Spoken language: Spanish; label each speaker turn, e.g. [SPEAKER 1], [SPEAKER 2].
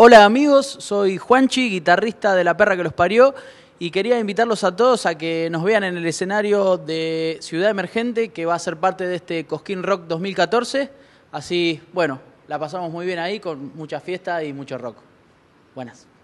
[SPEAKER 1] Hola amigos, soy Juanchi, guitarrista de La Perra que los parió y quería invitarlos a todos a que nos vean en el escenario de Ciudad Emergente que va a ser parte de este Cosquín Rock 2014. Así, bueno, la pasamos muy bien ahí con mucha fiesta y mucho rock. Buenas.